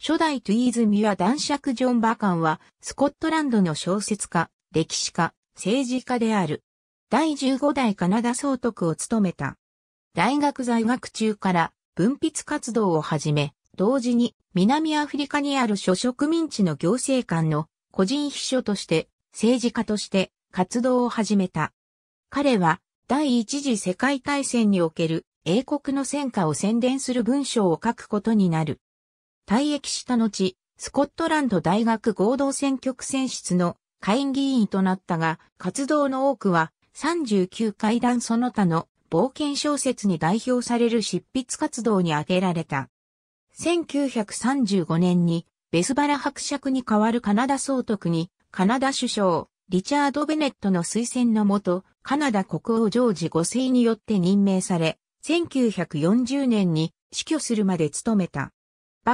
初代トゥイーズ・ミュア男爵ジョン・バカンは、スコットランドの小説家、歴史家、政治家である。第15代カナダ総督を務めた。大学在学中から文筆活動を始め、同時に南アフリカにある諸植民地の行政官の個人秘書として政治家として活動を始めた。彼は第一次世界大戦における英国の戦果を宣伝する文章を書くことになる。退役した後、スコットランド大学合同選挙区選出の会議員となったが、活動の多くは39階段その他の冒険小説に代表される執筆活動に挙げられた。1935年にベスバラ伯爵に代わるカナダ総督にカナダ首相リチャード・ベネットの推薦のもとカナダ国王ジョージ5世によって任命され1940年に死去するまで務めた。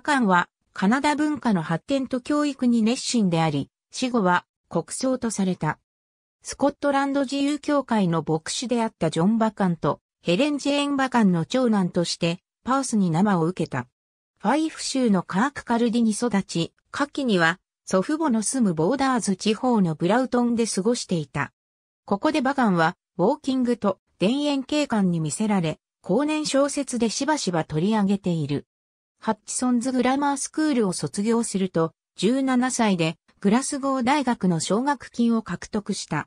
カンはカナダ文化の発展と教育に熱心であり、死後は国葬とされた。スコットランド自由協会の牧師であったジョン・バカンとヘレン・ジェーン・バカンの長男としてパースに生を受けた。ファイフ州のカーク・カルディに育ち、夏季には祖父母の住むボーダーズ地方のブラウトンで過ごしていた。ここでバカンはウォーキングと田園景観に魅せられ、後年小説でしばしば取り上げている。ハッチソンズグラマースクールを卒業すると、17歳でグラスゴー大学の奨学金を獲得した。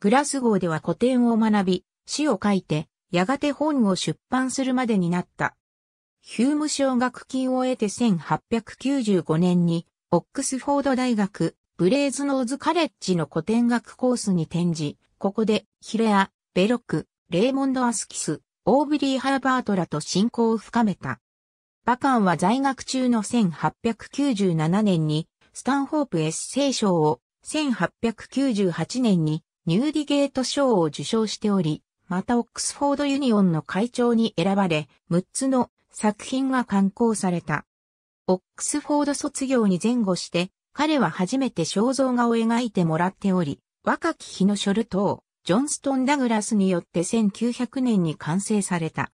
グラスゴーでは古典を学び、詩を書いて、やがて本を出版するまでになった。ヒューム奨学金を得て1895年に、オックスフォード大学、ブレイズノーズカレッジの古典学コースに転じ、ここでヒレア、ベロック、レーモンド・アスキス、オーブリー・ハーバートらと親交を深めた。バカンは在学中の1897年にスタンホープエッセイ賞を、1898年にニューディゲート賞を受賞しており、またオックスフォードユニオンの会長に選ばれ、6つの作品が刊行された。オックスフォード卒業に前後して、彼は初めて肖像画を描いてもらっており、若き日のショルトをジョンストン・ダグラスによって1900年に完成された。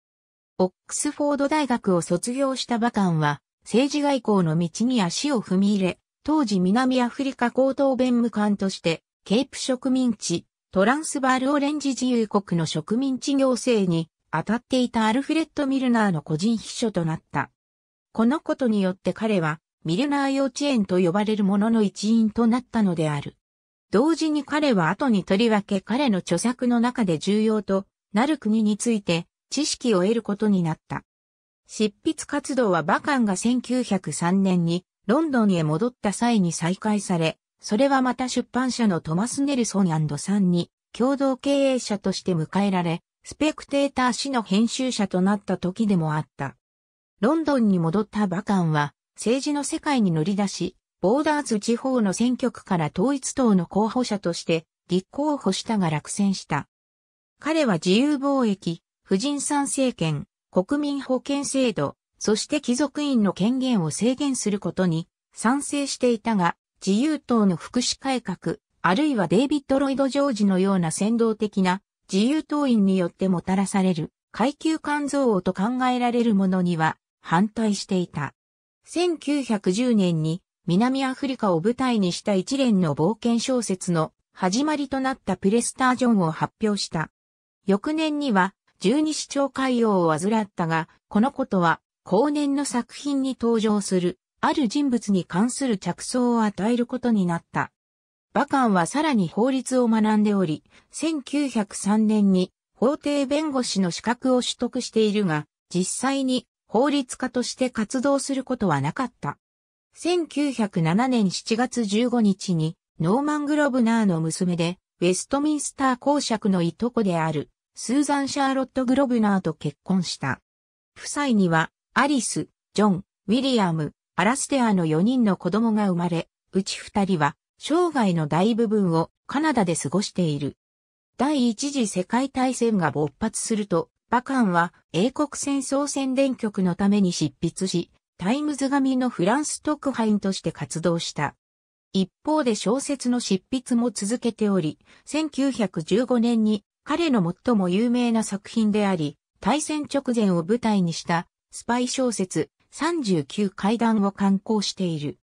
オックスフォード大学を卒業したバカンは、政治外交の道に足を踏み入れ、当時南アフリカ高等弁務官として、ケープ植民地、トランスバールオレンジ自由国の植民地行政に当たっていたアルフレッド・ミルナーの個人秘書となった。このことによって彼は、ミルナー幼稚園と呼ばれるものの一員となったのである。同時に彼は後にとりわけ彼の著作の中で重要となる国について、知識を得ることになった。執筆活動はバカンが1903年にロンドンへ戻った際に再開され、それはまた出版社のトマス・ネルソンさんに共同経営者として迎えられ、スペクテーター誌の編集者となった時でもあった。ロンドンに戻ったバカンは政治の世界に乗り出し、ボーダーズ地方の選挙区から統一党の候補者として立候補したが落選した。彼は自由貿易、婦人参政権、国民保険制度、そして貴族院の権限を制限することに賛成していたが、自由党の福祉改革、あるいはデイビッド・ロイド・ジョージのような先導的な自由党員によってもたらされる階級肝臓王と考えられるものには反対していた。1910年に南アフリカを舞台にした一連の冒険小説の始まりとなったプレスタージョンを発表した。翌年には十二指腸海洋を患ったが、このことは、後年の作品に登場する、ある人物に関する着想を与えることになった。馬漢はさらに法律を学んでおり、1903年に法廷弁護士の資格を取得しているが、実際に法律家として活動することはなかった。1907年7月15日に、ノーマン・グロブナーの娘で、ウェストミンスター公爵のいとこである、スーザン・シャーロット・グロブナーと結婚した。夫妻には、アリス、ジョン、ウィリアム、アラステアの4人の子供が生まれ、うち2人は、生涯の大部分をカナダで過ごしている。第一次世界大戦が勃発すると、バカンは英国戦争宣伝局のために執筆し、タイムズ紙のフランス特派員として活動した。一方で小説の執筆も続けており、1915年に彼の最も有名な作品であり、対戦直前を舞台にしたスパイ小説39階段を刊行している。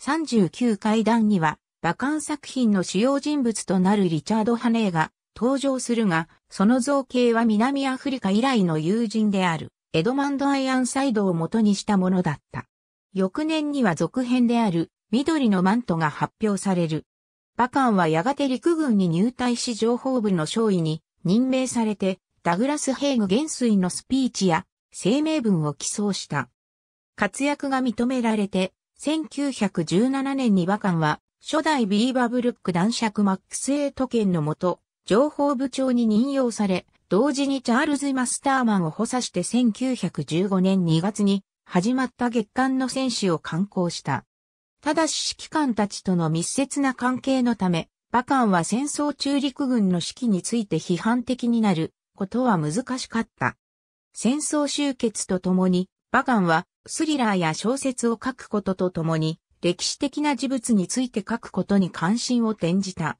39階段には、バカン作品の主要人物となるリチャード・ハネーが登場するが、その造形は南アフリカ以来の友人である、エドマンド・アイアンサイドを元にしたものだった。翌年には続編である、緑のマントが発表される。馬ンはやがて陸軍に入隊し情報部の少尉に任命されて、ダグラス・ヘイグ元帥のスピーチや声明文を起草した。活躍が認められて、1917年に馬ンは初代ビーバブルック男爵マックス・エイト県のもと、情報部長に任用され、同時にチャールズ・マスターマンを補佐して1915年2月に始まった月間の戦士を刊行した。ただし指揮官たちとの密接な関係のため、馬ンは戦争中陸軍の指揮について批判的になることは難しかった。戦争終結とともに、馬ンはスリラーや小説を書くこととともに、歴史的な事物について書くことに関心を転じた。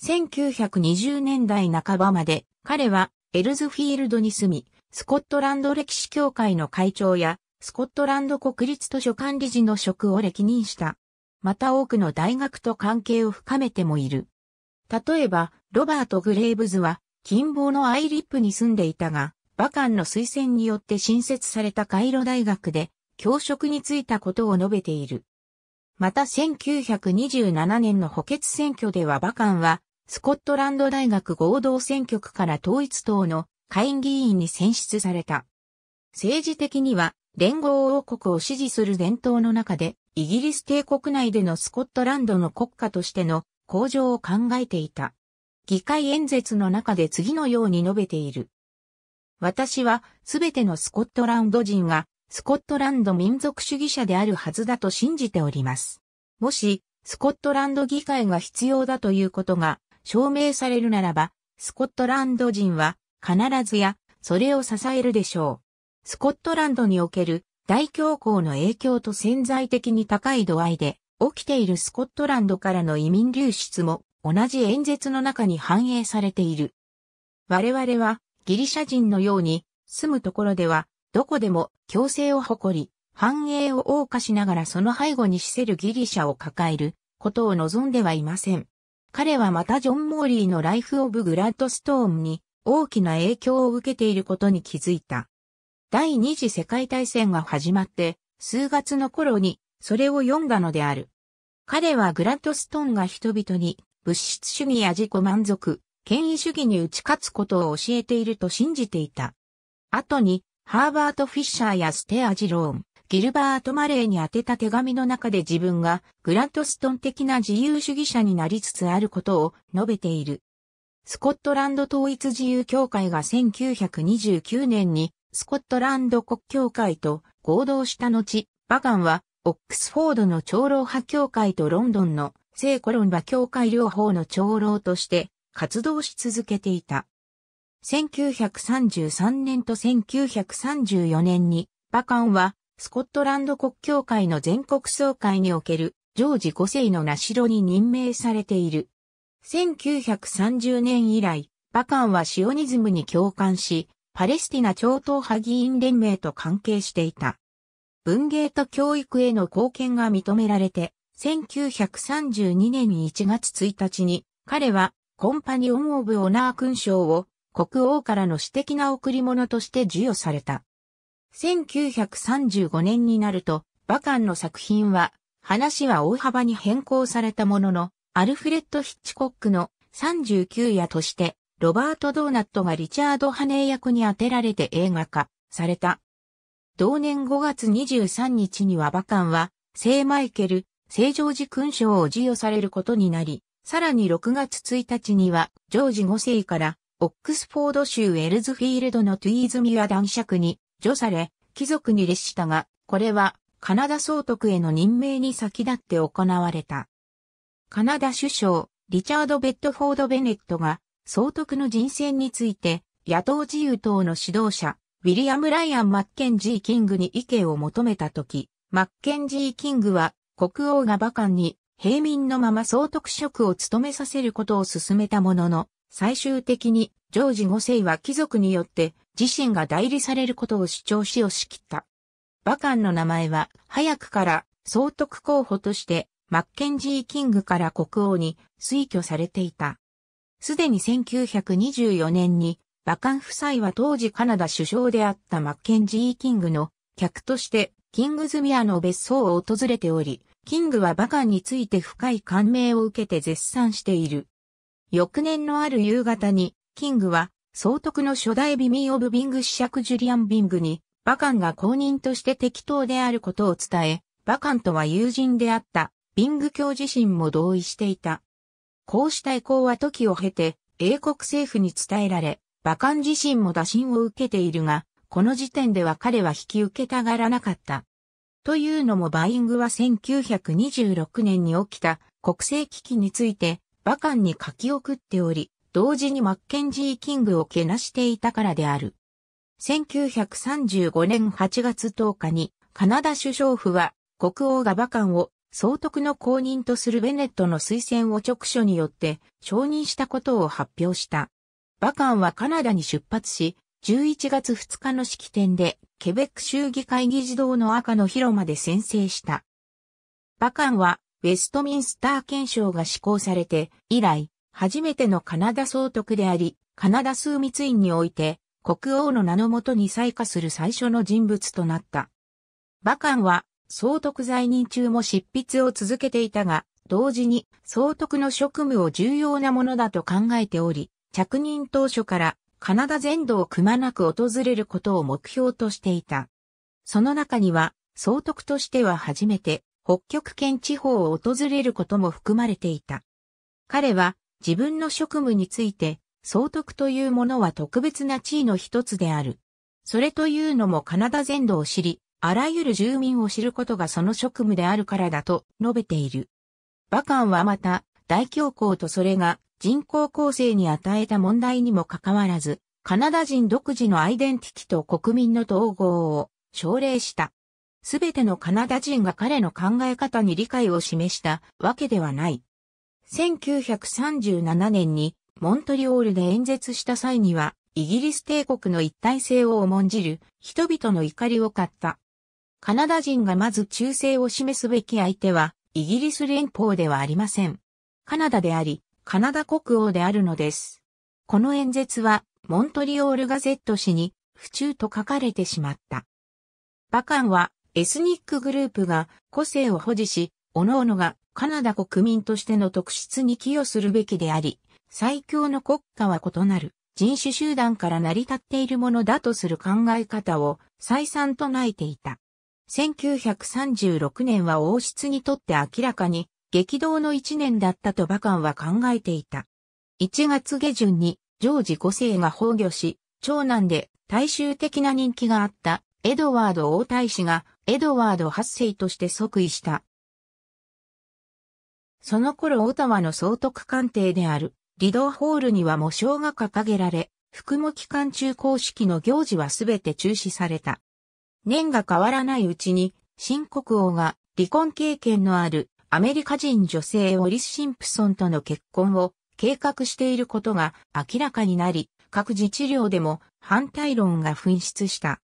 1920年代半ばまで彼はエルズフィールドに住み、スコットランド歴史協会の会長やスコットランド国立図書館理事の職を歴任した。また多くの大学と関係を深めてもいる。例えば、ロバート・グレーブズは、近傍のアイリップに住んでいたが、バカンの推薦によって新設されたカイロ大学で、教職に就いたことを述べている。また1927年の補欠選挙ではバカンは、スコットランド大学合同選挙区から統一党の会議員に選出された。政治的には連合王国を支持する伝統の中で、イギリス帝国内でのスコットランドの国家としての向上を考えていた。議会演説の中で次のように述べている。私はすべてのスコットランド人がスコットランド民族主義者であるはずだと信じております。もし、スコットランド議会が必要だということが証明されるならば、スコットランド人は必ずやそれを支えるでしょう。スコットランドにおける大恐慌の影響と潜在的に高い度合いで起きているスコットランドからの移民流出も同じ演説の中に反映されている。我々はギリシャ人のように住むところではどこでも強制を誇り、繁栄を謳歌しながらその背後に死せるギリシャを抱えることを望んではいません。彼はまたジョン・モーリーのライフ・オブ・グラッドストーンに大きな影響を受けていることに気づいた。第二次世界大戦が始まって、数月の頃に、それを読んだのである。彼はグラッドストンが人々に、物質主義や自己満足、権威主義に打ち勝つことを教えていると信じていた。後に、ハーバート・フィッシャーやステアジローン、ギルバート・マレーに宛てた手紙の中で自分がグラッドストン的な自由主義者になりつつあることを述べている。スコットランド統一自由協会が1929年にスコットランド国教会と合同した後、バガンは、オックスフォードの長老派教会とロンドンの聖コロンバ教会両方の長老として活動し続けていた。1933年と1934年に、バカンは、スコットランド国教会の全国総会における、ジョージ5世の名城に任命されている。1930年以来、バカンはシオニズムに共感し、パレスティナ超党派議員連盟と関係していた。文芸と教育への貢献が認められて、1932年1月1日に、彼はコンパニオン・オブ・オナー勲章を国王からの私的な贈り物として授与された。1935年になると、バカンの作品は、話は大幅に変更されたものの、アルフレッド・ヒッチコックの39夜としてロバート・ドーナットがリチャード・ハネー役に当てられて映画化された。同年5月23日にはバカンは、聖マイケル、聖ジョージ勲章を授与されることになり、さらに6月1日には、ジョージ5世から、オックスフォード州エルズフィールドのトゥイーズミア男爵に、除され、貴族に列したが、これは、カナダ総督への任命に先立って行われた。カナダ首相、リチャード・ベッドフォード・ベネットが、総督の人選について、野党自由党の指導者、ウィリアム・ライアン・マッケンジー・キングに意見を求めたとき、マッケンジー・キングは、国王が馬鹿に、平民のまま総督職を務めさせることを進めたものの、最終的に、ジョージ5世は貴族によって、自身が代理されることを主張し押し切った。馬鹿の名前は、早くから、総督候補として、マッケンジー・キングから国王に推挙されていた。すでに1924年に、バカン夫妻は当時カナダ首相であったマッケンジー・キングの客として、キングズミアの別荘を訪れており、キングはバカンについて深い感銘を受けて絶賛している。翌年のある夕方に、キングは、総督の初代ビミー・オブ・ビング試爵ジュリアン・ビングに、バカンが公認として適当であることを伝え、バカンとは友人であった、ビング教自身も同意していた。こうした意向は時を経て、英国政府に伝えられ、馬漢自身も打診を受けているが、この時点では彼は引き受けたがらなかった。というのもバイングは1926年に起きた国政危機について、馬漢に書き送っており、同時にマッケンジー・キングをけなしていたからである。1935年8月10日にカナダ首相府は国王が馬漢を総督の公認とするベネットの推薦を直書によって承認したことを発表した。バカンはカナダに出発し、11月2日の式典でケベック州議会議事堂の赤の広間で宣誓した。バカンはウェストミンスター憲章が施行されて以来、初めてのカナダ総督であり、カナダ枢密院において国王の名のもとに採火する最初の人物となった。バカンは総督在任中も執筆を続けていたが、同時に総督の職務を重要なものだと考えており、着任当初からカナダ全土をくまなく訪れることを目標としていた。その中には、総督としては初めて北極圏地方を訪れることも含まれていた。彼は自分の職務について、総督というものは特別な地位の一つである。それというのもカナダ全土を知り、あらゆる住民を知ることがその職務であるからだと述べている。馬漢はまた、大恐慌とそれが人口構成に与えた問題にもかかわらず、カナダ人独自のアイデンティティと国民の統合を奨励した。すべてのカナダ人が彼の考え方に理解を示したわけではない。1937年にモントリオールで演説した際には、イギリス帝国の一体性を重んじる人々の怒りを買った。カナダ人がまず忠誠を示すべき相手は、イギリス連邦ではありません。カナダであり、カナダ国王であるのです。この演説は、モントリオールガゼット誌に、不中と書かれてしまった。バカンは、エスニックグループが個性を保持し、各々がカナダ国民としての特質に寄与するべきであり、最強の国家は異なる人種集団から成り立っているものだとする考え方を再三唱えていた。1936年は王室にとって明らかに激動の一年だったと馬漢は考えていた。1月下旬にジョージ5世が崩御し、長男で大衆的な人気があったエドワード王太子がエドワード8世として即位した。その頃オタワの総督官邸であるリドーホールには模章が掲げられ、服務期間中公式の行事はすべて中止された。年が変わらないうちに、新国王が離婚経験のあるアメリカ人女性オリス・シンプソンとの結婚を計画していることが明らかになり、各自治領でも反対論が噴出した。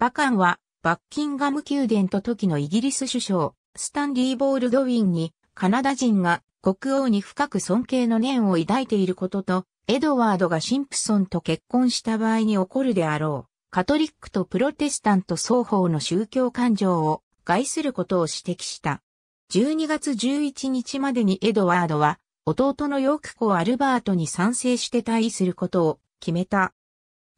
バカンはバッキンガム宮殿と時のイギリス首相、スタンリー・ボールドウィンにカナダ人が国王に深く尊敬の念を抱いていることと、エドワードがシンプソンと結婚した場合に起こるであろう。カトリックとプロテスタント双方の宗教感情を害することを指摘した。12月11日までにエドワードは弟のヨーク子アルバートに賛成して退位することを決めた。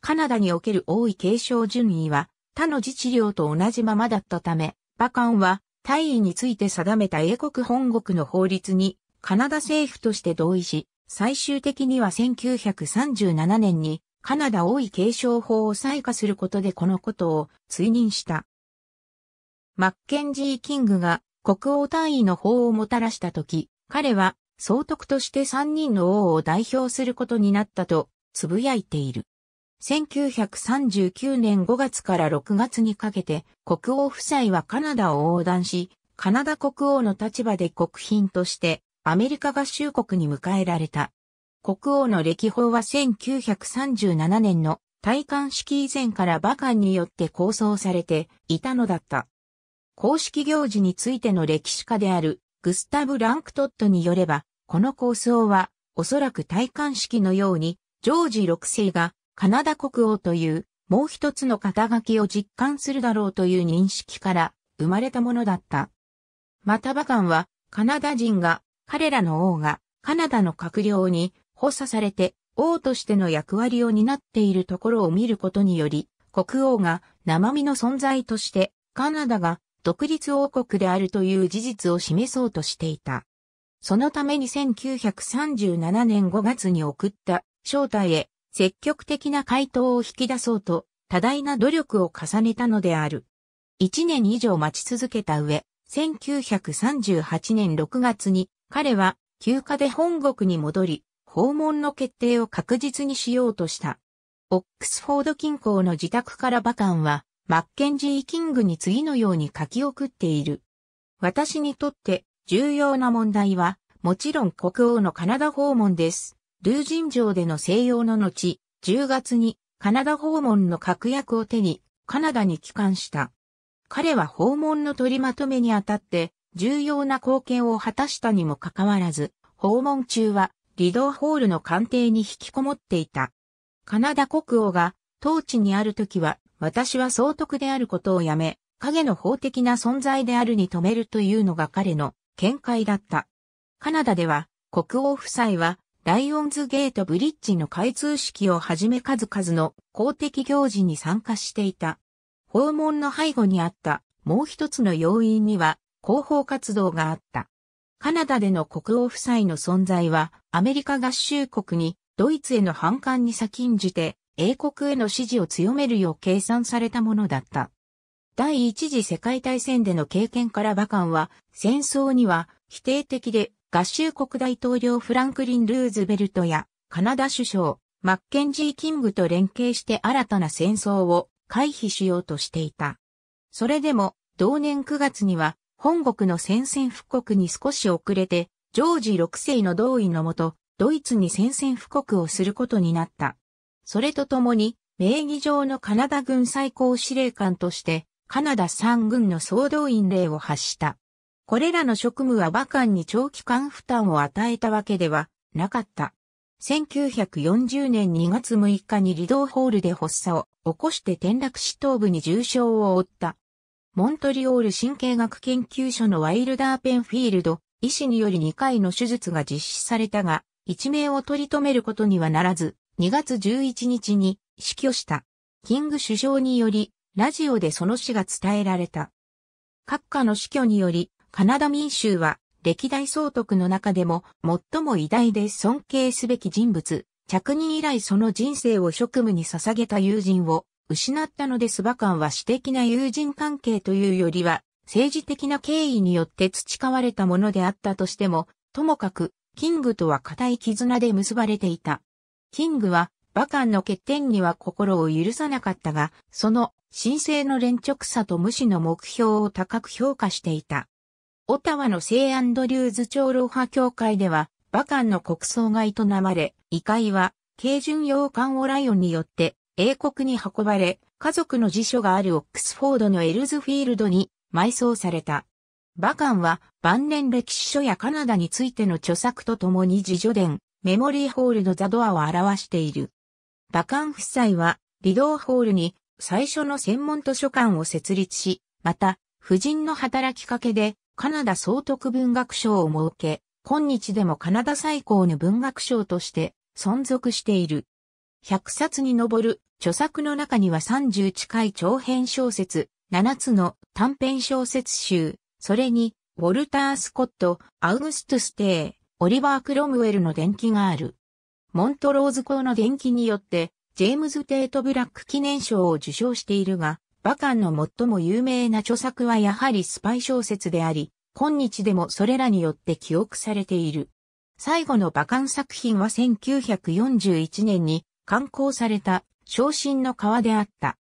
カナダにおける王位継承順位は他の自治領と同じままだったため、馬ンは退位について定めた英国本国の法律にカナダ政府として同意し、最終的には1937年にカナダ王位継承法を採火することでこのことを追認した。マッケンジー・キングが国王単位の法をもたらしたとき、彼は総督として3人の王を代表することになったと呟いている。1939年5月から6月にかけて国王夫妻はカナダを横断し、カナダ国王の立場で国賓としてアメリカ合衆国に迎えられた。国王の歴訪は1937年の戴冠式以前から馬漢によって構想されていたのだった。公式行事についての歴史家であるグスタブ・ランクトットによれば、この構想はおそらく戴冠式のようにジョージ6世がカナダ国王というもう一つの肩書きを実感するだろうという認識から生まれたものだった。また馬漢はカナダ人が彼らの王がカナダの閣僚に補佐されて王としての役割を担っているところを見ることにより、国王が生身の存在としてカナダが独立王国であるという事実を示そうとしていた。そのために1937年5月に送った招待へ積極的な回答を引き出そうと多大な努力を重ねたのである。1年以上待ち続けた上、1938年6月に彼は休暇で本国に戻り、訪問の決定を確実にしようとした。オックスフォード近郊の自宅からバカンは、マッケンジー・キングに次のように書き送っている。私にとって重要な問題は、もちろん国王のカナダ訪問です。ルージン城での西洋の後、10月にカナダ訪問の確約を手に、カナダに帰還した。彼は訪問の取りまとめにあたって、重要な貢献を果たしたにもかかわらず、訪問中はリドーホールの官邸に引きこもっていた。カナダ国王が当地にある時は、私は総督であることをやめ、影の法的な存在であるに止めるというのが彼の見解だった。カナダでは、国王夫妻は、ライオンズゲートブリッジの開通式をはじめ数々の公的行事に参加していた。訪問の背後にあったもう一つの要因には広報活動があった。カナダでの国王夫妻の存在は、アメリカ合衆国に、ドイツへの反感に先んじて、英国への支持を強めるよう計算されたものだった。第一次世界大戦での経験から馬漢は、戦争には否定的で、合衆国大統領フランクリン・ルーズベルトや、カナダ首相、マッケンジー・キングと連携して新たな戦争を回避しようとしていた。それでも、同年9月には、本国の宣戦布告に少し遅れて、ジョージ6世の同意のもと、ドイツに宣戦布告をすることになった。それとともに、名義上のカナダ軍最高司令官として、カナダ3軍の総動員令を発した。これらの職務は馬艦に長期間負担を与えたわけではなかった。1940年2月6日にリドーホールで発作を起こして転落死頭部に重傷を負った。モントリオール神経学研究所のワイルダー・ペンフィールド、医師により2回の手術が実施されたが、一命を取り留めることにはならず、2月11日に死去した。キング首相により、ラジオでその死が伝えられた。閣下の死去により、カナダ民衆は、歴代総督の中でも最も偉大で尊敬すべき人物、着任以来その人生を職務に捧げた友人を失ったのです馬間は私的な友人関係というよりは、政治的な経緯によって培われたものであったとしても、ともかく、キングとは固い絆で結ばれていた。キングは、馬間の欠点には心を許さなかったが、その、神聖の連直さと無視の目標を高く評価していた。オタワの聖アンドリューズ長老派協会では、馬間の国葬が営まれ、異界は、軽巡洋艦オライオンによって英国に運ばれ、家族の辞書があるオックスフォードのエルズフィールドに埋葬された。バカンは晩年歴史書やカナダについての著作とともに自助伝、メモリーホールのザドアを表している。バカン夫妻は、リドーホールに最初の専門図書館を設立し、また、夫人の働きかけで、カナダ総督文学賞を設け、今日でもカナダ最高の文学賞として存続している。100冊に上る著作の中には30近い長編小説、7つの短編小説集、それに、ウォルター・スコット、アウグスト・ステー、オリバー・クロムウェルの伝記がある。モントローズ校の伝記によって、ジェームズ・テート・ブラック記念賞を受賞しているが、バカンの最も有名な著作はやはりスパイ小説であり、今日でもそれらによって記憶されている。最後のバカン作品は1941年に刊行された昇進の川であった。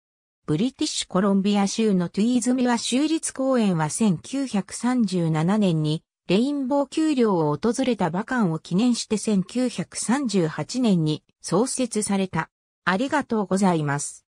ブリティッシュコロンビア州のトゥイーズミワ州立公園は1937年にレインボー丘陵を訪れた馬鹿を記念して1938年に創設された。ありがとうございます。